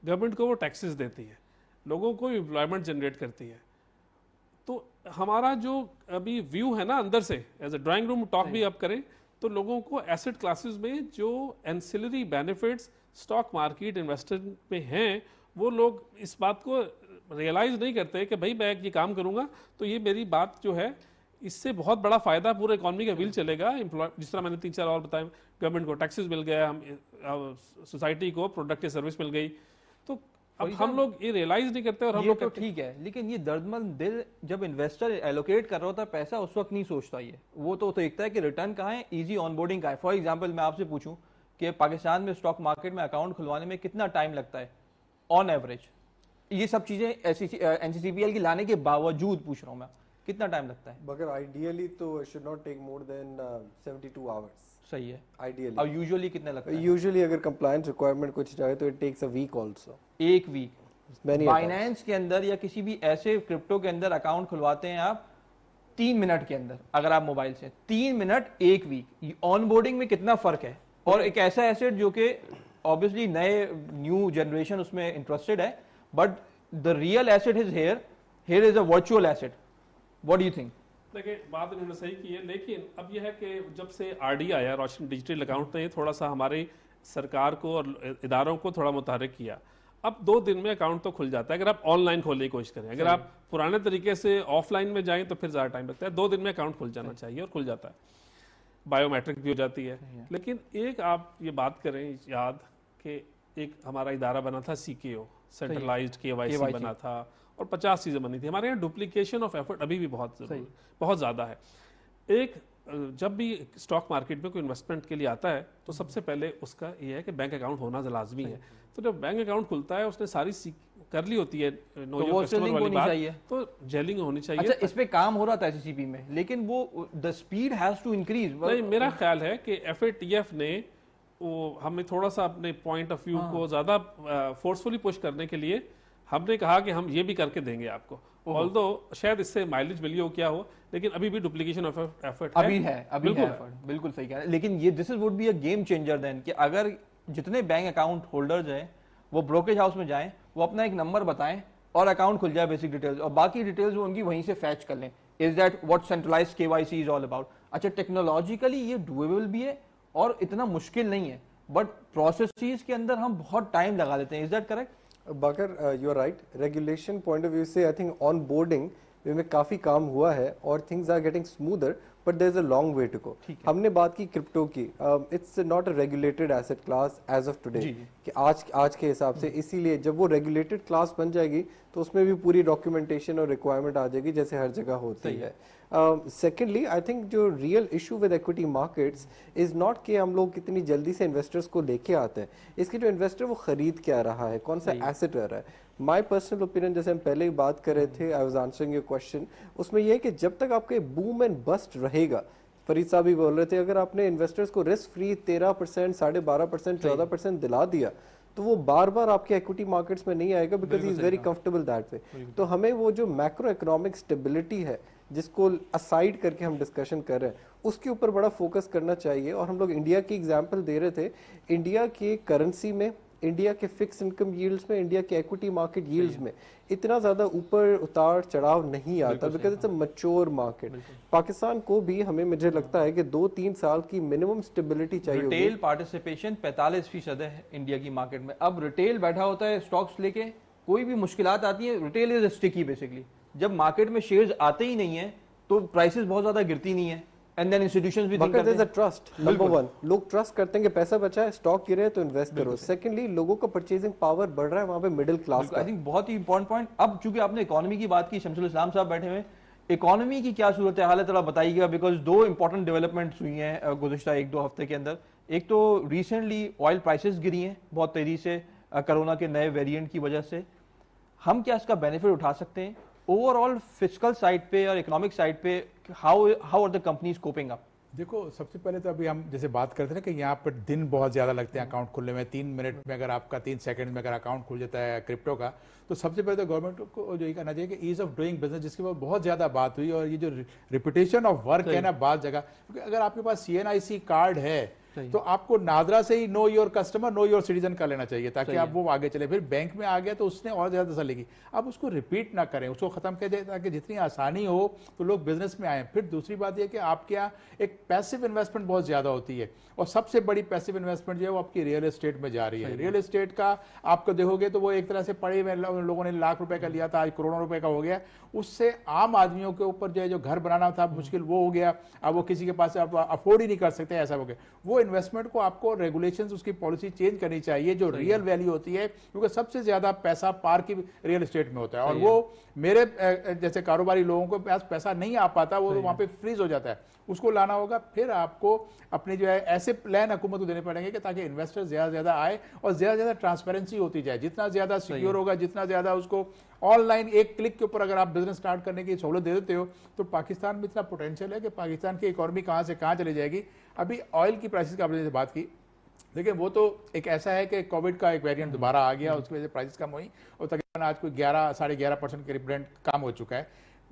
गवर्नमेंट को वो टैक्सेस देती है लोगों को एम्प्लॉयमेंट जनरेट करती है तो हमारा जो अभी व्यू है ना अंदर से as a drawing room talk भी आप करें तो लोगों को एसेट क्लासेस में जो ancillary benefits stock market investor में हैं वो लोग इस बात को रियलाइज़ नहीं करते कि भाई मैं ये काम करूँगा तो ये मेरी बात जो है इससे बहुत बड़ा फायदा पूरे इकोनॉमी का बिल चलेगा जिस तरह मैंने तीन चार और बताया गवर्नमेंट को टैक्सेस मिल गया हम सोसाइटी को प्रोडक्टिव सर्विस मिल गई तो अब तो हम लोग ये रियलाइज नहीं करते और हम लोग तो ठीक है लेकिन ये दर्दमंद दिल जब इन्वेस्टर एलोकेट कर रहा होता है पैसा उस वक्त नहीं सोचता ये वो तो देखता है कि रिटर्न कहाँ है ईजी ऑनबोर्डिंग का है फॉर एग्जाम्पल मैं आपसे पूछूं कि पाकिस्तान में स्टॉक मार्केट में अकाउंट खुलवाने में कितना टाइम लगता है ऑन एवरेज ये सब चीजें एनसीसीपीएल uh, की लाने के बावजूद पूछ रहा हूँ मैं कितना टाइम लगता है मगर आइडियली तो should not take more than 72 hours सही है आइडियली और यूजुअली कितने लगता है यूजुअली अगर कंप्लायंस रिक्वायरमेंट कुछ जाए तो it takes a week also एक वीक फाइनेंस के अंदर या किसी भी ऐसे क्रिप्टो के अंदर अकाउंट खुलवाते हैं आप तीन मिनट के अंदर अगर आप मोबाइल से तीन मिनट एक वीक ऑनबोर्डिंग में कितना फर्क है और एक ऐसा एसेट जो कि ऑब्वियसली नए न्यू जनरेशन उसमें इंटरेस्टेड है but the real asset is here here is a virtual asset what do you think देखिए बात उन्होंने सही की है लेकिन अब यह है कि जब से आरडी आया रोशन डिजिटल अकाउंट ने थोड़ा सा हमारे सरकार को और इदारों को थोड़ा मुतहरक किया अब दो दिन में अकाउंट तो खुल जाता है अगर आप ऑनलाइन खोलने की कोशिश करें अगर आप पुराने तरीके से ऑफलाइन में जाएं तो फिर ज़्यादा टाइम लगता है दो दिन में अकाउंट खुल जाना चाहिए और खुल जाता है बायोमेट्रिक भी हो जाती है लेकिन एक आप ये बात करें याद कि एक हमारा इदारा बना था सी के ओ सेंट्रलाइज के वाई सी बना था और पचास चीज़ें बनी थी हमारे यहाँ डुप्लीकेशन ऑफ एफर्ट अभी भी बहुत बहुत ज़्यादा है एक जब भी स्टॉक मार्केट में कोई इन्वेस्टमेंट के लिए आता है तो सबसे पहले उसका ये है कि बैंक अकाउंट होना लाजमी है तो जब बैंक अकाउंट खुलता है उसने सारी सीख कर ली होती है नो तो कस्टमर वाली बात चाहिए। तो जेलिंग होनी चाहिए अच्छा, इस पे काम हो रहा था एससीपी e में लेकिन वो the speed has to increase नहीं मेरा ख्याल है कि एफएटीएफ ने वो हमें थोड़ा सा अपने पॉइंट ऑफ व्यू को ज्यादा फोर्सफुली पुश करने के लिए हमने कहा कि हम ये भी करके देंगे आपको ऑल दो शायद इससे माइलेज मिली हो क्या हो लेकिन अभी भी डुप्लीकेशन ऑफ एफर्ट अभी है अभी बिल्कुल है है। बिल्कुल सही कह रहे हैं लेकिन ये this is would be a game changer then कि अगर जितने बैंक अकाउंट होल्डर्स हैं वो ब्रोकेज हाउस में जाएं वो अपना एक नंबर बताएं और अकाउंट खुल जाए बेसिक डिटेल्स और बाकी डिटेल्स वो उनकी वहीं से फैच कर लें is that what centralise KYC is all about अच्छा टेक्नोलॉजिकली ये डुएबल भी है और इतना मुश्किल नहीं है बट प्रोसेस के अंदर हम बहुत टाइम लगा देते हैं is that correct Baqar you are right regulation point of view से आई थिंक ऑन बोर्डिंग में काफ़ी काम हुआ है और things are getting smoother but there is a long way to go हमने बात की क्रिप्टो की it's not a regulated asset class as of today कि आज आज के हिसाब से इसीलिए जब वो रेगुलेटेड क्लास बन जाएगी तो उसमें भी पूरी डॉक्यूमेंटेशन और रिक्वायरमेंट आ जाएगी जैसे हर जगह होती है सेकेंडली आई थिंक जो real issue with equity markets is not कि हम लोग कितनी जल्दी से इन्वेस्टर्स को लेके आते हैं इसके जो इन्वेस्टर वो खरीद क्या रहा है कौन सा एसेट रह रहा है माय पर्सनल ओपिनियन जैसे हम पहले ही बात कर रहे थे I was answering your question उसमें यह है कि जब तक आपका बूम एंड बस्ट रहेगा फरीद साहब भी बोल रहे थे अगर आपने इन्वेस्टर्स को रिस्क फ्री तेरह परसेंट साढ़े बारह परसेंट चौदह परसेंट दिला दिया तो वो बार बार आपके इक्विटी मार्केट्स में नहीं आएगा because is very comfortable that way तो हमें वो जो मैक्रो इकोनॉमिक स्टेबिलिटी है जिसको असाइड करके हम डिस्कशन कर रहे हैं उसके ऊपर बड़ा फोकस करना चाहिए और हम लोग इंडिया की एग्जाम्पल दे रहे थे इंडिया के करेंसी में इंडिया के फिक्स इनकम यील्ड्स में इंडिया के इक्विटी मार्केट यील्ड्स में इतना ज़्यादा ऊपर उतार चढ़ाव नहीं आता because it's a mature market Pakistan को भी हमें मुझे लगता है कि दो तीन साल की मिनिमम स्टेबिलिटी चाहिए रिटेल पार्टिसिपेशन पैंतालीस फीसद है इंडिया की मार्केट में अब रिटेल बैठा होता है स्टॉक्स लेके कोई भी मुश्किल आती है रिटेल इज स्टिकी बेसिकली जब मार्केट में शेयर्स आते ही नहीं है तो प्राइसेस बहुत ज्यादा गिरती नहीं है एंड देन इंस्टीट्यूशंस भी ट्रस्ट नंबर वन लोग ट्रस्ट करते हैं कि पैसा बचा है स्टॉक गिरे तो इन्वेस्ट करो सेकंडली लोगों का परचेजिंग पावर बढ़ रहा है वहां पे मिडिल क्लास आई थिंक बहुत ही इंपॉर्टेंट पॉइंट अब चूंकि आपने इकोनॉमी की बात की शमसुल इस्लाम साहब बैठे हुए इकोनॉमी की क्या सूरत हाल है थोड़ा बताइएगा बिकॉज दो इंपॉर्टेंट डेवलपमेंट हुई हैं गुजशत एक दो हफ्ते के अंदर एक तो रिसेंटली ऑयल प्राइसेस गिरी हैं बहुत तेजी से कोरोना के नए वेरिएंट की वजह से हम क्या इसका बेनिफिट उठा सकते हैं ओवरऑल फिजिकल साइड पे और इकोनॉमिक साइड पे how how are the companies coping up देखो सबसे पहले तो अभी हम जैसे बात करते हैं कि यहाँ पर दिन बहुत ज़्यादा लगते हैं अकाउंट हम्म। खुलने में तीन मिनट में अगर आपका तीन सेकंड में अगर अकाउंट खुल जाता है क्रिप्टो का तो सबसे पहले तो गवर्नमेंट को जो ये कहना चाहिए कि ईज ऑफ डूइंग बिजनेस जिसके बाद बहुत ज़्यादा बात हुई और ये जो रिपुटेशन ऑफ वर्क है ना बात जगह क्योंकि अगर आपके पास सी कार्ड है तो आपको नादरा से ही know your customer know your citizen कर लेना चाहिए ताकि आप वो आगे चले फिर बैंक में आ गया तो उसने और ज़्यादा तसली लेगी अब उसको रिपीट ना करें उसको ख़त्म कर दे ताकि जितनी आसानी हो तो लोग बिजनेस में आए फिर दूसरी बात यह कि आपके यहाँ एक पैसिव इन्वेस्टमेंट बहुत ज़्यादा होती है और सबसे बड़ी पैसिव इन्वेस्टमेंट जो है वो आपकी रियल एस्टेट में जा रही है रियल एस्टेट का आपको देखोगे तो वो एक तरह से पड़े हुए लोगों ने लाख रुपए का लिया था आज करोड़ों रुपए का हो गया उससे आम आदमियों के ऊपर जो है जो घर बनाना था मुश्किल वो हो गया अब वो किसी के पास आप अफोर्ड ही नहीं कर सकते ऐसा हो गया वो इन्वेस्टमेंट को आपको रेगुलेशंस उसकी पॉलिसी चेंज करनी चाहिए जो रियल वैल्यू होती है क्योंकि सबसे ज्यादा पैसा पार की रियल इस्टेट में होता है और वो मेरे जैसे कारोबारी लोगों के पास पैसा नहीं आ पाता वो वहां वहाँ पे फ्रीज हो जाता है उसको लाना होगा फिर आपको अपने जो है ऐसे प्लान हुकूमत को देने पड़ेंगे कि ताकि इन्वेस्टर ज्यादा ज्यादा आए और ज्यादा ज्यादा ट्रांसपेरेंसी होती जाए जितना ज्यादा सिक्योर होगा जितना ज्यादा उसको ऑनलाइन एक क्लिक के ऊपर अगर आप बिजनेस स्टार्ट करने की सहूलत दे देते हो तो पाकिस्तान में इतना पोटेंशियल है कि पाकिस्तान की इकोनॉमी कहाँ से कहाँ चली जाएगी अभी ऑयल की प्राइसेस की आपने से बात की देखिए वो तो एक ऐसा है कि कोविड का एक वेरिएंट दोबारा आ गया उसकी वजह से प्राइसेस कम हुई और तकरीबन आज कोई ग्यारह साढ़े ग्यारह परसेंट करीब ब्रेंट कम हो चुका है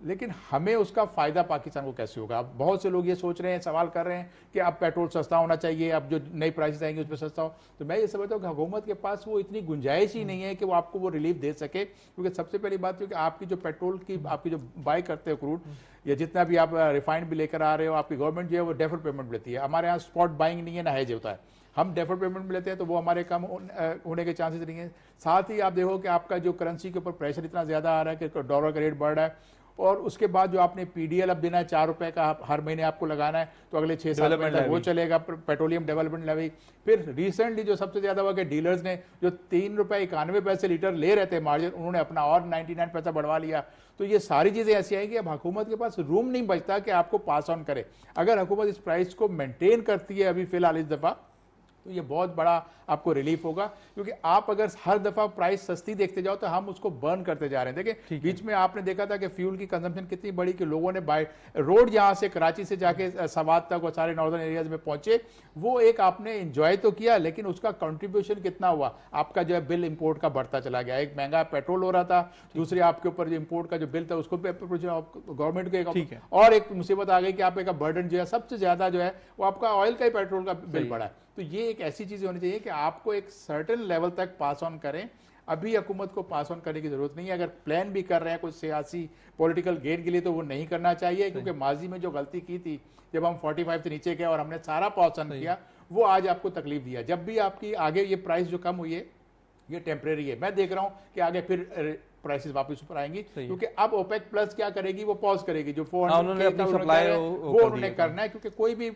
लेकिन हमें उसका फ़ायदा पाकिस्तान को कैसे होगा अब बहुत से लोग ये सोच रहे हैं सवाल कर रहे हैं कि अब पेट्रोल सस्ता होना चाहिए अब जो नई प्राइसेस आएंगी उस पर सस्ता हो तो मैं ये समझता हूँ कि हुकूमत के पास वो इतनी गुंजाइश ही नहीं है कि वो आपको वो रिलीफ दे सके क्योंकि सबसे पहली बात क्योंकि तो आपकी जो पेट्रोल की आपकी जो बाई करते हो क्रूड या जितना भी आप रिफाइंड भी लेकर आ रहे हो आपकी गवर्नमेंट जो है वो डेफर पेमेंट लेती है हमारे यहाँ स्पॉट बाइंग नहीं है ना हैज होता है हम डेफर पेमेंट में लेते हैं तो वो हमारे कम होने के चांसेस नहीं है साथ ही आप देखो कि आपका जो करेंसी के ऊपर प्रेशर इतना ज़्यादा आ रहा है कि डॉलर का रेट बढ़ रहा है और उसके बाद जो आपने पीडीएल अब देना है चार रुपए का हर महीने आपको लगाना है तो अगले छह साल में वो चलेगा पेट्रोलियम डेवलपमेंट लेवी फिर रिसेंटली जो सबसे ज्यादा हुआ कि डीलर्स ने जो तीन रुपए इक्यानवे पैसे लीटर ले रहे थे मार्जिन उन्होंने अपना और नाइनटी नाइन पैसा बढ़वा लिया तो ये सारी चीज़ें ऐसी आई कि अब हुकूमत के पास रूम नहीं बचता कि आपको पास ऑन करे अगर हुकूमत इस प्राइस को मेंटेन करती है अभी फिलहाल इस दफ़ा तो ये बहुत बड़ा आपको रिलीफ होगा क्योंकि आप अगर हर दफा प्राइस सस्ती देखते जाओ तो हम उसको बर्न करते जा रहे हैं देखिए बीच में आपने देखा था कि फ्यूल की कंजम्पशन कितनी बड़ी कि लोगों ने बाय रोड यहाँ से कराची से जाके सवाद तक और सारे नॉर्दर्न एरियाज में पहुंचे वो एक आपने इंजॉय तो किया लेकिन उसका कंट्रीब्यूशन कितना हुआ आपका जो है बिल इम्पोर्ट का बढ़ता चला गया एक महंगा पेट्रोल हो रहा था दूसरे आपके ऊपर जो इम्पोर्ट का जो बिल था उसको गवर्नमेंट को और एक मुसीबत आ गई कि आपका बर्डन जो है सबसे ज्यादा जो है वो आपका ऑयल का ही पेट्रोल का बिल बढ़ा है तो ये एक ऐसी चीज़ होनी चाहिए कि आपको एक सर्टन लेवल तक पास ऑन करें अभी हुकूमत को पास ऑन करने की ज़रूरत नहीं है अगर प्लान भी कर रहे हैं कोई सियासी पॉलिटिकल गेन के लिए तो वो नहीं करना चाहिए क्योंकि माजी में जो गलती की थी जब हम 45 से नीचे गए और हमने सारा पास ऑन किया वो आज आपको तकलीफ दिया जब भी आपकी आगे ये प्राइस जो कम हुई है ये टेम्परेरी है मैं देख रहा हूँ कि आगे फिर प्राइसेस वापस ऊपर आएंगे क्योंकि अब ओपेक प्लस क्या करेगी वो पॉज करेगी जो फोर हंड्रेड हाँ, वो उन्होंने करना है क्योंकि कोई भी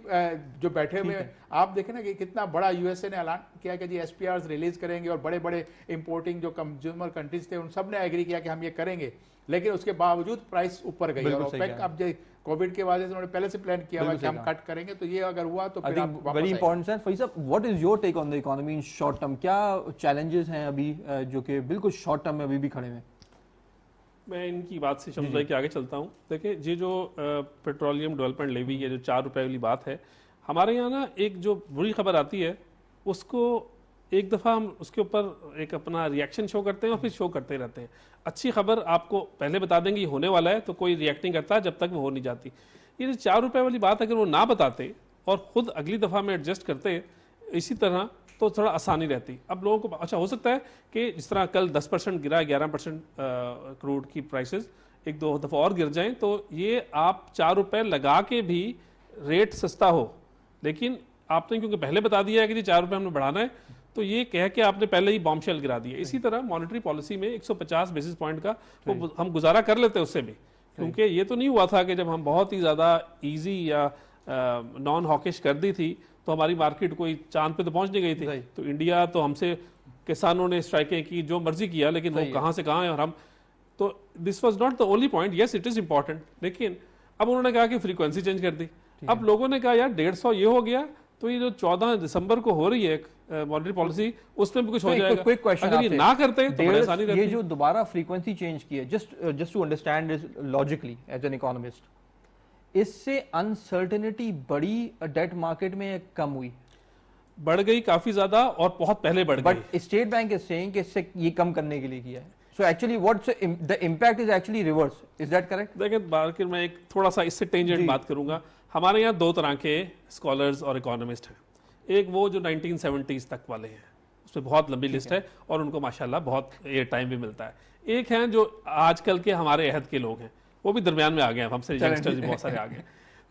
जो बैठे हुए आप देखें ना कि कितना बड़ा यूएसए ने ऐलान किया कि जी एस रिलीज करेंगे और बड़े बड़े इंपोर्टिंग जो कंज्यूमर कंट्रीज थे उन सब ने एग्री किया कि हम ये करेंगे लेकिन उसके बावजूद प्राइस ऊपर गई और ओपेक अब जो कोविड के वजह से उन्होंने पहले से प्लान किया हुआ कि हम कट करेंगे तो ये अगर हुआ तो फिर वेरी इंपॉर्टेंट सेंस फैज साहब what is your take on the economy in short term क्या चैलेंजेस हैं अभी जो कि बिल्कुल शॉर्ट टर्म में अभी भी खड़े हैं मैं इनकी बात से समझ के आगे चलता हूँ देखिए ये जो पेट्रोलियम डेवलपमेंट लेवी है जो चार रुपए वाली बात है हमारे यहाँ ना एक जो बुरी खबर आती है उसको एक दफ़ा हम उसके ऊपर एक अपना रिएक्शन शो करते हैं और फिर शो करते रहते हैं अच्छी खबर आपको पहले बता देंगे होने वाला है तो कोई रिएक्ट नहीं करता जब तक वो हो नहीं जाती ये जो चार रुपये वाली बात अगर वो ना बताते और ख़ुद अगली दफ़ा में एडजस्ट करते इसी तरह तो थोड़ा आसानी रहती अब लोगों को अच्छा हो सकता है कि जिस तरह कल 10 परसेंट गिरा 11 परसेंट क्रूड की प्राइसेस एक दो दफ़ा और गिर जाएं तो ये आप चार रुपये लगा के भी रेट सस्ता हो लेकिन आपने क्योंकि पहले बता दिया है कि जी चार रुपये हमने बढ़ाना है तो ये कह के आपने पहले ही बॉम्बशेल गिरा दिया इसी तरह मॉनिटरी पॉलिसी में 150 बेसिस पॉइंट का वो हम गुजारा कर लेते हैं उससे भी क्योंकि ये तो नहीं हुआ था कि जब हम बहुत ही ज़्यादा ईजी या नॉन हॉकिश कर दी थी तो हमारी मार्केट कोई चांद पे तो पहुंच नहीं गई थी तो इंडिया तो हमसे किसानों ने स्ट्राइकें की जो मर्जी किया लेकिन वो कहाँ से कहाँ है और हम तो this was not the only point yes it is important लेकिन अब उन्होंने कहा कि फ्रीक्वेंसी चेंज कर दी अब लोगों ने कहा यार डेढ़ सौ ये हो गया तो ये जो चौदह दिसंबर को हो रही है मॉनिटरी पॉलिसी उसमें भी कुछ हो जाएगा क्विक क्वेश्चन अगर ये ना करते तो रहती ये जो दोबारा फ्रीक्वेंसी चेंज की है just just to understand logically as an economist इससे अनसर्टेनिटी बड़ी डेट uh, मार्केट में कम हुई बढ़ गई काफी ज्यादा और बहुत पहले बढ़ गई but State Bank is saying कि इससे ये कम करने के लिए किया है so actually what the impact is actually reverse is that correct देखिए मार्केट में एक थोड़ा सा इससे टेंजेंट बात करूंगा हमारे यहाँ दो तरह के स्कॉलर्स और इकोनॉमिस्ट हैं एक वो जो 1970s तक वाले हैं उसमें बहुत लंबी लिस्ट है और उनको माशाल्लाह बहुत एयर टाइम भी मिलता है एक हैं जो आजकल के हमारे अहद के लोग हैं वो भी दरमियान में आ गए हमसे यंगस्टर्स बहुत सारे आ गए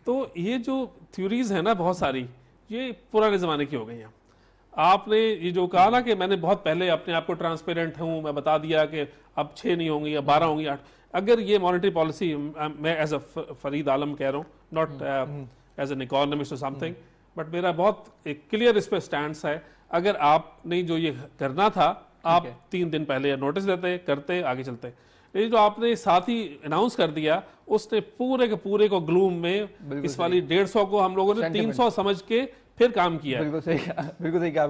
तो ये जो थ्योरीज है ना बहुत सारी ये पुराने ज़माने की हो गई हैं आपने ये जो कहा ना कि मैंने बहुत पहले अपने आप को ट्रांसपेरेंट हूँ मैं बता दिया कि अब छः नहीं होंगी या बारह होंगी आठ अगर ये मॉनिटरी पॉलिसी मैं एज अ फरीद आलम कह रहा हूँ नॉट एज एन इकोनॉमिस्ट और समथिंग बट मेरा बहुत एक क्लियर इस पर स्टैंड है अगर आपने जो ये करना था आप तीन दिन पहले नोटिस देते करते आगे चलते ये जो आपने साथ ही अनाउंस कर दिया उसने पूरे के पूरे को ग्लूम में इस वाली डेढ़ सौ को हम लोगों ने तीन सौ समझ के फिर काम किया बिल्कुल सही क्या बिल्कुल सही कहा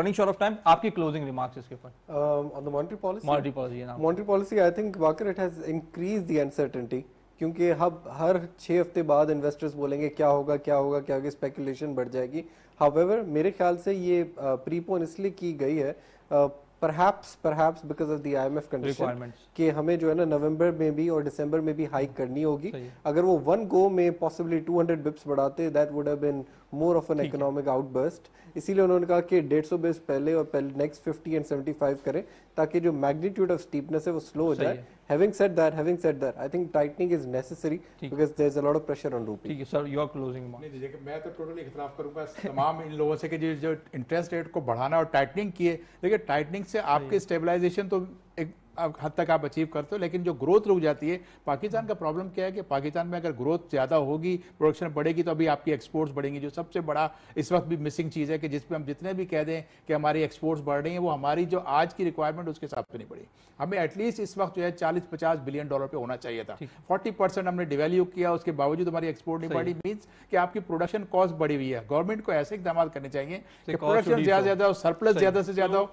रनिंग शॉर्ट ऑफ टाइम आपकी क्लोजिंग रिमार्क्स इसके ऊपर on the monetary policy monetary policy now monetary policy I think Waqar it has increase the uncertainty क्योंकि हब हर छः हफ्ते बाद इन्वेस्टर्स बोलेंगे क्या होगा क्या होगा क्या होगा स्पेकुलेशन बढ़ जाएगी हावेवर मेरे ख्याल से ये प्रीपोन uh, इसलिए की गई है uh, perhaps perhaps because of the IMF condition कि हमें जो है ना नवंबर में भी और दिसंबर में भी हाइक करनी होगी अगर वो वन गो में पॉसिबली 200 बिप्स बढ़ाते that would have been more of an economic outburst इसीलिए उन्होंने कहा कि डेढ़ सौ बेस पहले और पहले next fifty and seventy five करें ताकि जो मैग्नीट्यूड ऑफ स्टीपनेस है वो स्लो हो जाए having set that having set that I think tightening is necessary because because is a lot of pressure on rupee ठीक है सर यू आर क्लोजिंग नहीं देखिए मैं तो टोटली इख्तिलाफ करूंगा तमाम इन लोगों से कि जो जो इंटरेस्ट रेट को बढ़ाना और टाइटनिंग किए देखिए टाइटनिंग से आपके स्टेबलाइजेशन तो एक हद तक आप अचीव करते हो लेकिन जो ग्रोथ रुक जाती है पाकिस्तान का प्रॉब्लम क्या है कि पाकिस्तान में अगर ग्रोथ ज़्यादा होगी प्रोडक्शन बढ़ेगी तो अभी आपकी एक्सपोर्ट्स बढ़ेंगी जो सबसे बड़ा इस वक्त भी मिसिंग चीज़ है कि जिसपे हम जितने भी कह दें कि हमारी एक्सपोर्ट्स बढ़ रही हैं वो हमारी जो आज की रिक्वायरमेंट उसके हिसाब से नहीं बढ़ी हमें एटलीस्ट इस वक्त जो है चालीस पचास बिलियन डॉलर पर होना चाहिए था फोर्टी हमने डिवेल्यू किया उसके बावजूद हमारी एक्सपोर्ट नहीं बढ़ी मीन्स कि आपकी प्रोडक्शन कॉस्ट बढ़ी हुई है गवर्नमेंट को ऐसे इकदाम करने चाहिए कि प्रोडक्शन ज्यादा ज्यादा हो सरप्लस ज्यादा से ज्यादा हो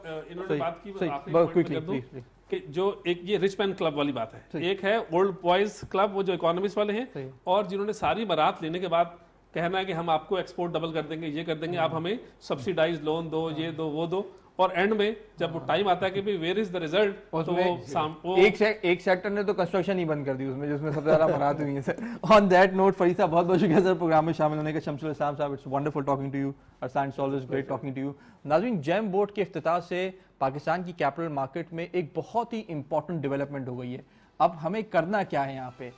कि जो एक ये रिच मैन क्लब वाली बात है एक है ओल्ड बॉयज क्लब वो जो इकोनॉमिस्ट वाले हैं और जिन्होंने सारी बारात लेने के बाद कहना है कि हम आपको एक्सपोर्ट डबल कर देंगे ये कर देंगे आप हम्म। हमें सब्सिडाइज लोन दो ये दो वो दो और एंड में जब वो टाइम आता है कि भी वेयर इज द रिजल्ट तो वो वो एक से, एक सेक्टर ने तो कंस्ट्रक्शन ही बंद कर दी उसमें जिसमें सबसे ज्यादा बरात हुई है ऑन दैट नोट फरी साहब बहुत बहुत शुक्रिया सर प्रोग्राम में शामिल होने का शमशुल इस्लाम साहब it's wonderful talking to you अरसान साइंस always great talking to you नाजरीन जैम बोर्ड के अफ्ताह से पाकिस्तान की कैपिटल मार्केट में एक बहुत ही इंपॉर्टेंट डेवलपमेंट हो गई है अब हमें करना क्या है यहाँ पे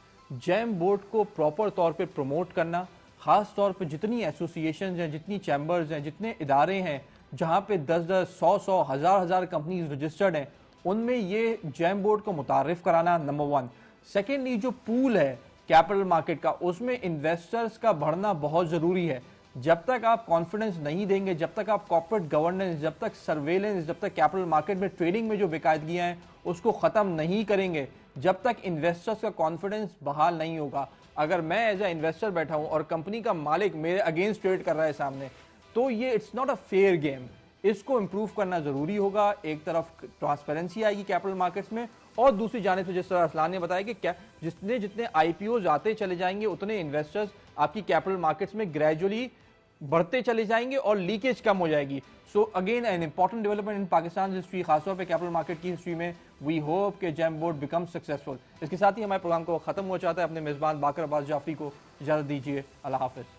जैम बोर्ड को प्रॉपर तौर पे प्रमोट करना ख़ास तौर पे जितनी एसोसिएशन हैं जितनी चैम्बर्स हैं जितने इदारे हैं जहाँ पे दस दस सौ सौ हज़ार हज़ार कंपनीज रजिस्टर्ड हैं उनमें ये जैम बोर्ड को मुतारफ़ कराना नंबर वन सेकेंडली जो पूल है कैपिटल मार्केट का उसमें इन्वेस्टर्स का बढ़ना बहुत ज़रूरी है जब तक आप कॉन्फिडेंस नहीं देंगे जब तक आप कॉर्पोरेट गवर्नेंस जब तक सर्वेलेंस जब तक कैपिटल मार्केट में ट्रेडिंग में जो बेकायदगियाँ हैं उसको ख़त्म नहीं करेंगे जब तक इन्वेस्टर्स का कॉन्फिडेंस बहाल नहीं होगा अगर मैं एज ए इन्वेस्टर बैठा हूँ और कंपनी का मालिक मेरे अगेंस्ट ट्रेड कर रहा है सामने तो ये it's not a fair game इसको इम्प्रूव करना ज़रूरी होगा एक तरफ ट्रांसपेरेंसी आएगी कैपिटल मार्केट्स में और दूसरी जाने से तो जिस तरह असलान ने बताया कि क्या जितने जितने आई आते चले जाएंगे उतने इन्वेस्टर्स आपकी कैपिटल मार्केट्स में ग्रेजुअली बढ़ते चले जाएंगे और लीकेज कम हो जाएगी so again an important development in Pakistan history खासतौर पर कैपिटल मार्केट की हिस्ट्री में वी होप के जैम बोर्ड बिकम सक्सेसफुल इसके साथ ही हमारे प्रोग्राम को खत्म हो जाता है अपने मेज़बान बाकर अब्बास जाफरी को इजाज़त दीजिए अल्लाह हाफिज़